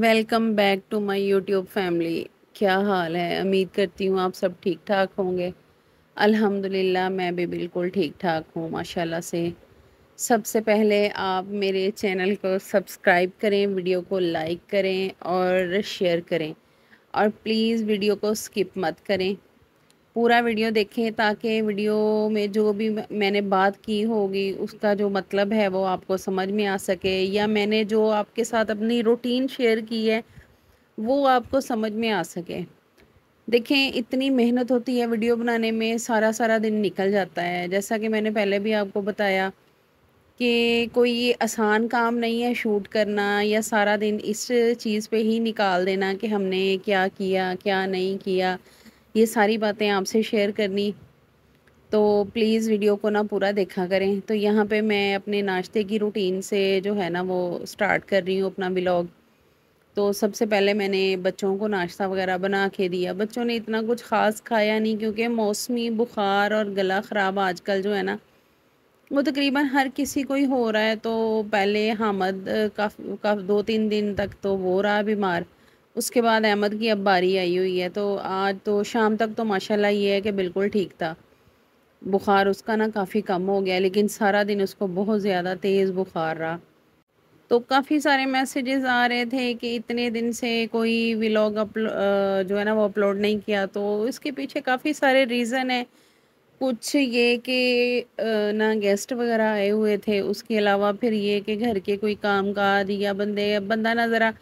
welcome back to my YouTube family क्या हाल है उम्मीद करती हूँ आप सब ठीक ठाक होंगे अल्हम्दुलिल्लाह मैं भी बिल्कुल ठीक ठाक हूँ माशाल्लाह से सबसे पहले आप मेरे चैनल को सब्सक्राइब करें वीडियो को लाइक करें और शेयर करें और प्लीज़ वीडियो को स्किप मत करें पूरा वीडियो देखें ताकि वीडियो में जो भी मैंने बात की होगी उसका जो मतलब है वो आपको समझ में आ सके या मैंने जो आपके साथ अपनी रूटीन शेयर की है वो आपको समझ में आ सके देखें इतनी मेहनत होती है वीडियो बनाने में सारा सारा दिन निकल जाता है जैसा कि मैंने पहले भी आपको बताया कि कोई ये आसान काम नहीं है शूट करना या सारा दिन इस चीज़ पे ही निकाल देना कि हमने क्या किया क्या नहीं किया ये सारी बातें आपसे शेयर करनी तो प्लीज़ वीडियो को ना पूरा देखा करें तो यहाँ पे मैं अपने नाश्ते की रूटीन से जो है ना वो स्टार्ट कर रही हूँ अपना ब्लॉग तो सबसे पहले मैंने बच्चों को नाश्ता वगैरह बना के दिया बच्चों ने इतना कुछ ख़ास खाया नहीं क्योंकि मौसमी बुखार और गला ख़राब आजकल जो है ना वो तकरीबन हर किसी को ही हो रहा है तो पहले हामद का, का दो तीन दिन तक तो वो रहा बीमार उसके बाद अहमद की अब बारी आई हुई है तो आज तो शाम तक तो माशाल्लाह ये है कि बिल्कुल ठीक था बुखार उसका ना काफ़ी कम हो गया लेकिन सारा दिन उसको बहुत ज़्यादा तेज़ बुखार रहा तो काफ़ी सारे मैसेजेस आ रहे थे कि इतने दिन से कोई व्लॉग अपलो जो है ना वो अपलोड नहीं किया तो इसके पीछे काफ़ी सारे रीज़न हैं कुछ ये कि ना गेस्ट वगैरह आए हुए थे उसके अलावा फिर ये कि घर के कोई काम काज या बंदे बंदा ना ज़रा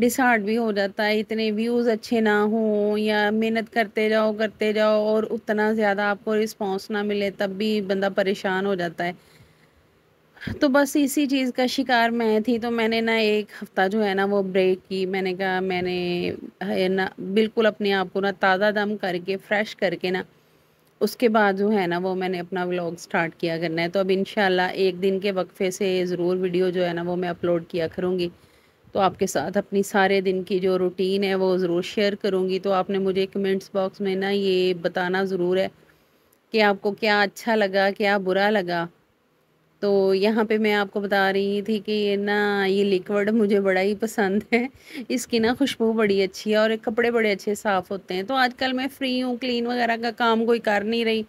डिसार्ट भी हो जाता है इतने व्यूज़ अच्छे ना हों या मेहनत करते जाओ करते जाओ और उतना ज़्यादा आपको रिस्पॉन्स ना मिले तब भी बंदा परेशान हो जाता है तो बस इसी चीज़ का शिकार मैं थी तो मैंने ना एक हफ़्ता जो है ना वो ब्रेक की मैंने कहा मैंने ना बिल्कुल अपने आप को ना ताज़ा दम करके फ्रेश करके ना उसके बाद जो है ना वो मैंने अपना व्लॉग स्टार्ट किया करना है तो अब इन एक दिन के वक्फे से ज़रूर वीडियो जो है ना वो मैं अपलोड किया करूँगी तो आपके साथ अपनी सारे दिन की जो रूटीन है वो ज़रूर शेयर करूँगी तो आपने मुझे कमेंट्स बॉक्स में ना ये बताना ज़रूर है कि आपको क्या अच्छा लगा क्या बुरा लगा तो यहाँ पे मैं आपको बता रही थी कि ये ना ये लिक्विड मुझे बड़ा ही पसंद है इसकी ना खुशबू बड़ी अच्छी है और कपड़े बड़े अच्छे साफ़ होते हैं तो आजकल मैं फ्री हूँ क्लीन वगैरह का काम कोई कर नहीं रही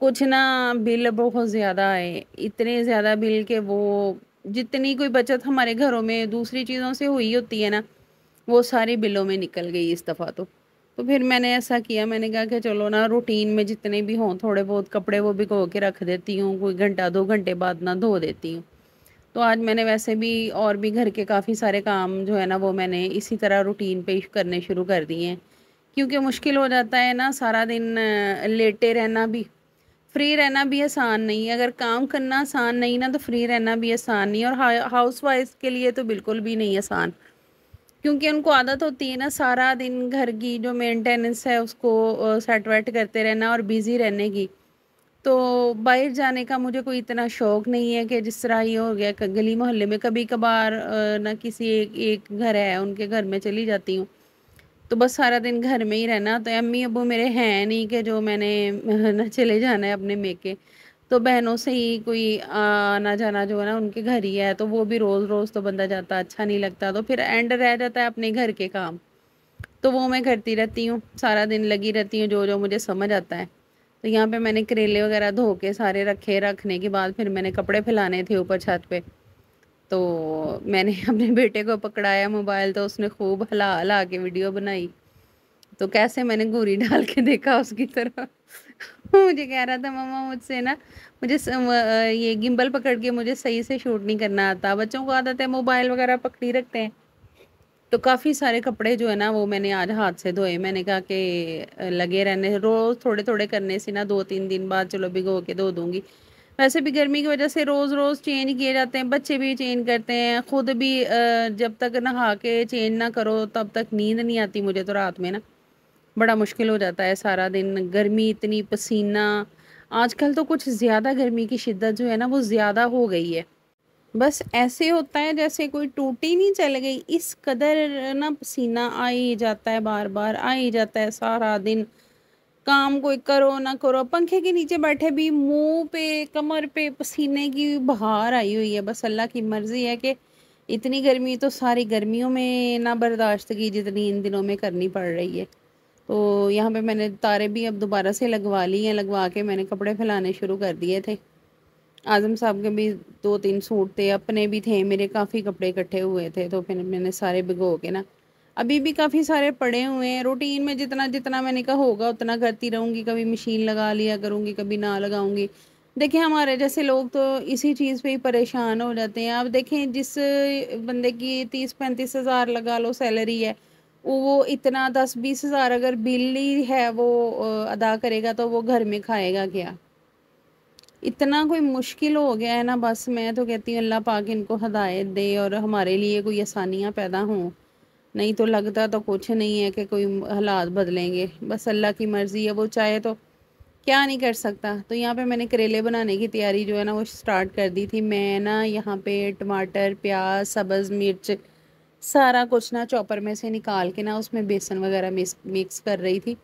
कुछ ना बिल बहुत ज़्यादा आए इतने ज़्यादा बिल के वो जितनी कोई बचत हमारे घरों में दूसरी चीज़ों से हुई होती है ना वो सारी बिलों में निकल गई इस दफ़ा तो तो फिर मैंने ऐसा किया मैंने कहा कि चलो ना रूटीन में जितने भी हों थोड़े बहुत कपड़े वो भिगो के रख देती हूँ कोई घंटा दो घंटे बाद ना धो देती हूँ तो आज मैंने वैसे भी और भी घर के काफ़ी सारे काम जो है ना वो मैंने इसी तरह रूटीन पे करने शुरू कर दिए हैं क्योंकि मुश्किल हो जाता है ना सारा दिन लेटे रहना भी फ्री रहना भी आसान नहीं है अगर काम करना आसान नहीं ना तो फ्री रहना भी आसान नहीं और हाउस वाइफ के लिए तो बिल्कुल भी नहीं आसान क्योंकि उनको आदत होती है ना सारा दिन घर की जो मेंटेनेंस है उसको सेट वेट करते रहना और बिज़ी रहने की तो बाहर जाने का मुझे कोई इतना शौक़ नहीं है कि जिस तरह ये हो गया गली मोहल्ले में कभी कभार ना किसी एक एक घर है उनके घर में चली जाती हूँ तो बस सारा दिन घर में ही रहना तो अम्मी अबू मेरे हैं नहीं कि जो मैंने ना चले जाना है अपने मेके तो बहनों से ही कोई आना जाना जो है ना उनके घर ही है तो वो भी रोज़ रोज़ तो बंदा जाता अच्छा नहीं लगता तो फिर एंड रह जाता है अपने घर के काम तो वो मैं करती रहती हूँ सारा दिन लगी रहती हूँ जो जो मुझे समझ आता है तो यहाँ पे मैंने करेले वगैरह धो के सारे रखे रखने के बाद फिर मैंने कपड़े फैलाने थे ऊपर छत पे तो मैंने अपने बेटे को पकड़ाया मोबाइल तो उसने खूब हला हला के वीडियो बनाई तो कैसे मैंने गोरी डाल के देखा उसकी तरफ मुझे कह रहा था मम्मा मुझसे ना मुझे ये गिम्बल पकड़ के मुझे सही से शूट नहीं करना आता बच्चों को आदत है मोबाइल वगैरह पकड़ी रखते हैं तो काफ़ी सारे कपड़े जो है ना वो मैंने आज हाथ से धोए मैंने कहा कि लगे रहने रोज़ थोड़े थोड़े करने से ना दो तीन दिन बाद चलो भिगो के धो दूँगी वैसे भी गर्मी की वजह से रोज़ रोज़ चेंज किए जाते हैं बच्चे भी चेंज करते हैं ख़ुद भी जब तक नहा के चेंज ना करो तब तक नींद नहीं आती मुझे तो रात में ना बड़ा मुश्किल हो जाता है सारा दिन गर्मी इतनी पसीना आजकल तो कुछ ज़्यादा गर्मी की शिद्दत जो है ना वो ज़्यादा हो गई है बस ऐसे होता है जैसे कोई टूटी नहीं चल गई इस कदर ना पसीना आ ही जाता है बार बार आ ही जाता है सारा दिन काम कोई करो ना करो पंखे के नीचे बैठे भी मुंह पे कमर पे पसीने की बहार आई हुई है बस अल्लाह की मर्ज़ी है कि इतनी गर्मी तो सारी गर्मियों में ना बर्दाश्त की जितनी इन दिनों में करनी पड़ रही है तो यहाँ पे मैंने तारे भी अब दोबारा से लगवा ली हैं लगवा के मैंने कपड़े फैलाने शुरू कर दिए थे आज़म साहब के भी दो तीन सूट थे अपने भी थे मेरे काफ़ी कपड़े इकट्ठे हुए थे तो फिर मैंने सारे भिगो के ना अभी भी काफ़ी सारे पड़े हुए हैं रूटीन में जितना जितना मैंने कहा होगा उतना करती रहूँगी कभी मशीन लगा लिया करूँगी कभी ना लगाऊँगी देखिए हमारे जैसे लोग तो इसी चीज़ पे ही परेशान हो जाते हैं आप देखें जिस बंदे की तीस पैंतीस हज़ार लगा लो सैलरी है वो इतना दस बीस हज़ार अगर बिल ही है वो अदा करेगा तो वो घर में खाएगा क्या इतना कोई मुश्किल हो गया है ना बस मैं तो कहती हूँ अल्लाह पाक इनको हदायत दे और हमारे लिए कोई आसानियाँ पैदा हों नहीं तो लगता तो कुछ नहीं है कि कोई हालात बदलेंगे बस अल्लाह की मर्ज़ी है वो चाहे तो क्या नहीं कर सकता तो यहाँ पे मैंने करेले बनाने की तैयारी जो है ना वो स्टार्ट कर दी थी मैं ना यहाँ पे टमाटर प्याज सब्ज़ मिर्च सारा कुछ ना चॉपर में से निकाल के ना उसमें बेसन वगैरह मिक्स कर रही थी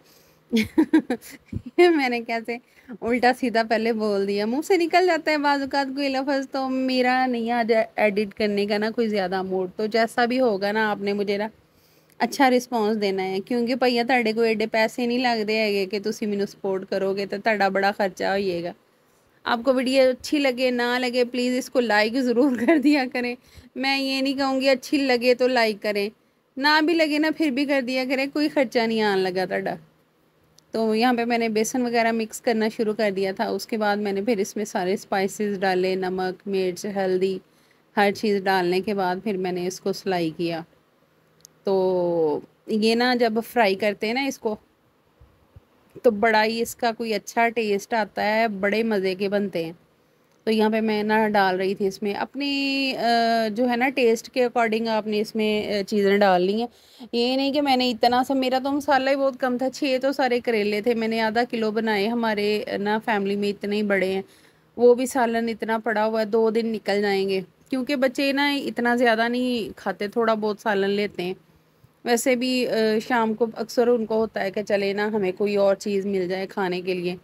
मैंने कैसे उल्टा सीधा पहले बोल दिया मुंह से निकल जाता है बाज़ात कोई लफज तो मेरा नहीं आज एडिट करने का ना कोई ज़्यादा मूड तो जैसा भी होगा ना आपने मुझे ना अच्छा ਰਿਸਪੌਂਸ देना है क्योंकि भैया तेरे को एडे पैसे नहीं लगते है कि तुम मैं सपोर्ट करोगे तो ता बड़ा खर्चा ਹੋਈਏਗਾ आपको वीडियो अच्छी लगे ना लगे प्लीज़ इसको लाइक ज़रूर कर दिया करें मैं ये नहीं कहूँगी अच्छी लगे तो लाइक करें ना भी लगे ना फिर भी कर दिया करें कोई खर्चा नहीं आने लगा ਤੁਹਾਡਾ तो यहाँ पे मैंने बेसन वगैरह मिक्स करना शुरू कर दिया था उसके बाद मैंने फिर इसमें सारे स्पाइसेस डाले नमक मिर्च हल्दी हर चीज़ डालने के बाद फिर मैंने इसको सिलाई किया तो ये ना जब फ्राई करते हैं ना इसको तो बड़ा ही इसका कोई अच्छा टेस्ट आता है बड़े मज़े के बनते हैं तो यहाँ पे मैं ना डाल रही थी इसमें अपनी जो है ना टेस्ट के अकॉर्डिंग आपने इसमें चीज़ें डाल ली हैं ये नहीं कि मैंने इतना सा मेरा तो मसाला ही बहुत कम था छः तो सारे करेले थे मैंने आधा किलो बनाए हमारे ना फैमिली में इतने ही बड़े हैं वो भी सालन इतना पड़ा हुआ है दो दिन निकल जाएंगे क्योंकि बच्चे ना इतना ज़्यादा नहीं खाते थोड़ा बहुत सालन लेते हैं वैसे भी शाम को अक्सर उनको होता है कि चले ना हमें कोई और चीज़ मिल जाए खाने के लिए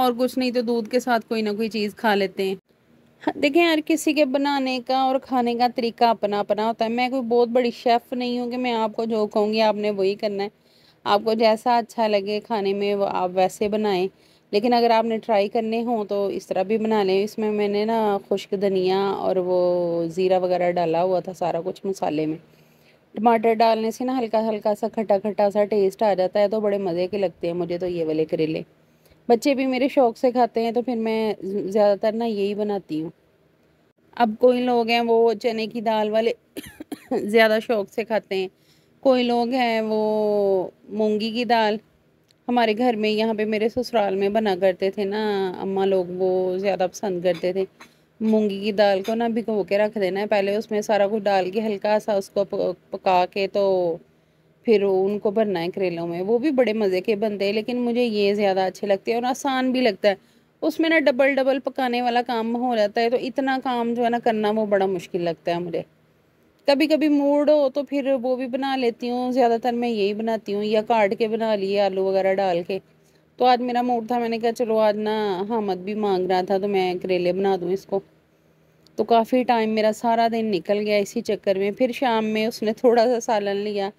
और कुछ नहीं तो दूध के साथ कोई ना कोई चीज़ खा लेते हैं हाँ, देखें हर किसी के बनाने का और खाने का तरीका अपना अपना होता है मैं कोई बहुत बड़ी शेफ़ नहीं हूँ कि मैं आपको जो कहूँगी आपने वही करना है आपको जैसा अच्छा लगे खाने में वो आप वैसे बनाएं लेकिन अगर आपने ट्राई करने हों तो इस तरह भी बना लें इसमें मैंने ना खुश्क धनिया और वो ज़ीरा वगैरह डाला हुआ था सारा कुछ मसाले में टमाटर डालने से ना हल्का हल्का सा खटा खटा सा टेस्ट आ जाता है तो बड़े मज़े के लगते हैं मुझे तो ये वाले करेले बच्चे भी मेरे शौक़ से खाते हैं तो फिर मैं ज़्यादातर ना यही बनाती हूँ अब कोई लोग हैं वो चने की दाल वाले ज़्यादा शौक़ से खाते हैं कोई लोग हैं वो मूंगी की दाल हमारे घर में यहाँ पे मेरे ससुराल में बना करते थे ना अम्मा लोग वो ज़्यादा पसंद करते थे मूँगी की दाल को ना भिगो के रख देना है पहले उसमें सारा कुछ डाल के हल्का सा उसको पका के तो फिर उनको भरना है करेलों में वो भी बड़े मज़े के बनते हैं लेकिन मुझे ये ज़्यादा अच्छे लगते हैं और आसान भी लगता है उसमें ना डबल डबल पकाने वाला काम हो जाता है तो इतना काम जो है ना करना वो बड़ा मुश्किल लगता है मुझे कभी कभी मूड हो तो फिर वो भी बना लेती हूँ ज़्यादातर मैं यही बनाती हूँ या काट के बना लिए आलू वगैरह डाल के तो आज मेरा मूड था मैंने कहा चलो आज ना हामद भी मांग रहा था तो मैं करेले बना दूँ इसको तो काफ़ी टाइम मेरा सारा दिन निकल गया इसी चक्कर में फिर शाम में उसने थोड़ा सा सालन लिया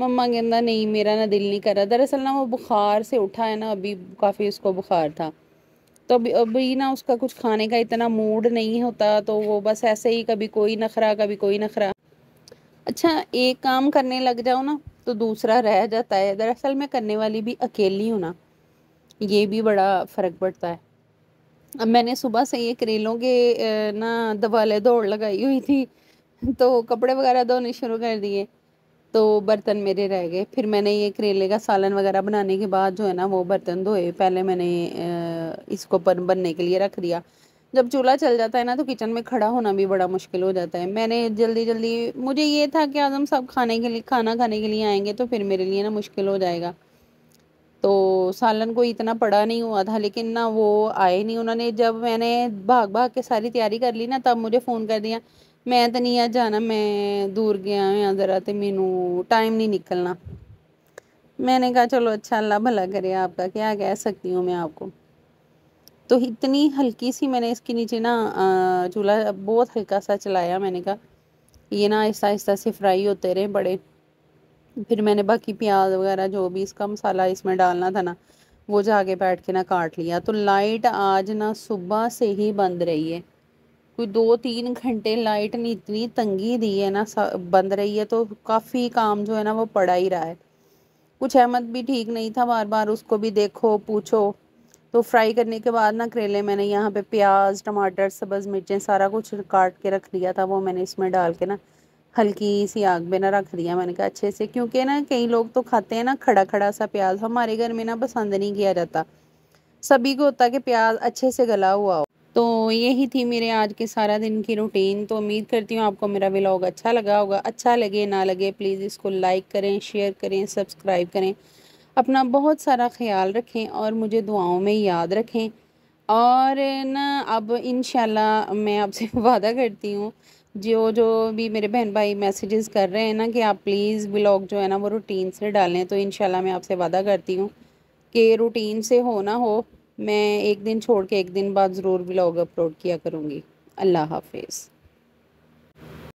मम्मा कहना नहीं मेरा ना दिल नहीं कर रहा दरअसल ना वो बुखार से उठा है ना अभी काफ़ी उसको बुखार था तो अभी अभी ना उसका कुछ खाने का इतना मूड नहीं होता तो वो बस ऐसे ही कभी कोई नखरा कभी कोई नखरा अच्छा एक काम करने लग जाओ ना तो दूसरा रह जाता है दरअसल मैं करने वाली भी अकेली हूँ ना ये भी बड़ा फ़र्क पड़ता है अब मैंने सुबह से ये करेलों के ना दवाले दौड़ लगाई हुई थी तो कपड़े वगैरह धोने शुरू कर दिए तो बर्तन मेरे रह गए फिर मैंने ये करेले का सालन वगैरह बनाने के बाद जो है ना वो बर्तन धोए पहले मैंने इसको पर बनने के लिए रख दिया जब चूल्हा चल जाता है ना तो किचन में खड़ा होना भी बड़ा मुश्किल हो जाता है मैंने जल्दी जल्दी मुझे ये था कि आजम सब खाने के लिए खाना खाने के लिए आएंगे तो फिर मेरे लिए ना मुश्किल हो जाएगा तो सालन को इतना पड़ा नहीं हुआ था लेकिन ना वो आए नहीं उन्होंने जब मैंने भाग भाग के सारी तैयारी कर ली ना तब मुझे फ़ोन कर दिया मैं तो नहीं आज जाना मैं दूर गया ਹੋਇਆ जरा तो ਮੈਨੂੰ टाइम नहीं निकलना मैंने कहा चलो अच्छा अल्लाह भला करे आपका क्या कह सकती हूँ मैं आपको तो इतनी हल्की सी मैंने इसके नीचे ना चूल्हा बहुत हल्का सा चलाया मैंने कहा ये ना आहिस्ता आहिस्ता से फ्राई होते रहे बड़े फिर मैंने बाकी प्याज वगैरह जो भी इसका मसाला इसमें डालना था ना वो जाके बैठ के ना काट लिया तो लाइट आज ना सुबह से ही बंद रही है कोई दो तीन घंटे लाइट ने इतनी तंगी दी है ना बंद रही है तो काफ़ी काम जो है ना वो पड़ा ही रहा है कुछ अहमद भी ठीक नहीं था बार बार उसको भी देखो पूछो तो फ्राई करने के बाद ना करेले मैंने यहाँ पे प्याज टमाटर सब्ज़ मिर्चें सारा कुछ काट के रख दिया था वो मैंने इसमें डाल के ना हल्की सी आग में ना रख दिया मैंने कहा अच्छे से क्योंकि ना कई लोग तो खाते हैं ना खड़ा खड़ा सा प्याज हमारे घर में ना पसंद नहीं किया जाता सभी को होता कि प्याज अच्छे से गला हुआ हो तो यही थी मेरे आज के सारा दिन की रूटीन तो उम्मीद करती हूँ आपको मेरा व्लॉग अच्छा लगा होगा अच्छा लगे ना लगे प्लीज़ इसको लाइक करें शेयर करें सब्सक्राइब करें अपना बहुत सारा ख्याल रखें और मुझे दुआओं में याद रखें और ना अब इन मैं आपसे वादा करती हूँ जो जो भी मेरे बहन भाई मैसेजेस कर रहे हैं ना कि आप प्लीज़ ब्लॉग जो है ना वो रूटीन से डालें तो इन मैं आपसे वादा करती हूँ कि रूटीन से हो ना हो मैं एक दिन छोड़ के एक दिन बाद ज़रूर ब्लॉग अपलोड किया करूँगी अल्लाह हाफिज़